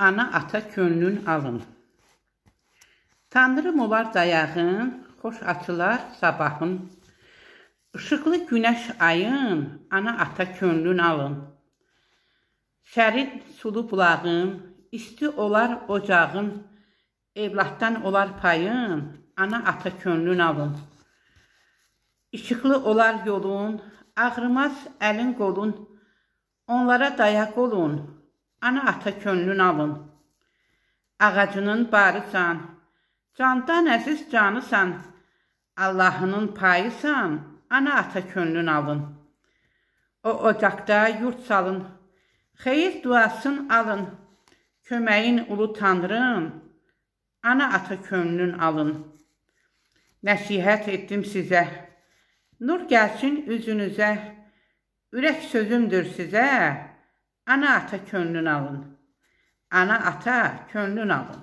Ana ata könlün alın. Tanrım olar dayağın, xoş açılar sabahın. Işıqlı günəş ayın, ana ata könlün alın. Şərin sulu bulağın, isti olar ocağın, evlatdan olar payın, ana ata könlün alın. İşıqlı olar yolun, ağrımaz əlin qolun, onlara dayaq olun, Ana ata könlün alın. Ağacının barısan, candan əziz canısan, Allahının payısan, ana ata könlün alın. O ocaqda yurt salın, xeyir duasın alın, köməyin ulu tanrın, ana ata könlün alın. Nəsihət etdim sizə, nur gəlsin üzünüzə, ürək sözümdür sizə, Ana ata könlün alın. Ana ata könlün alın.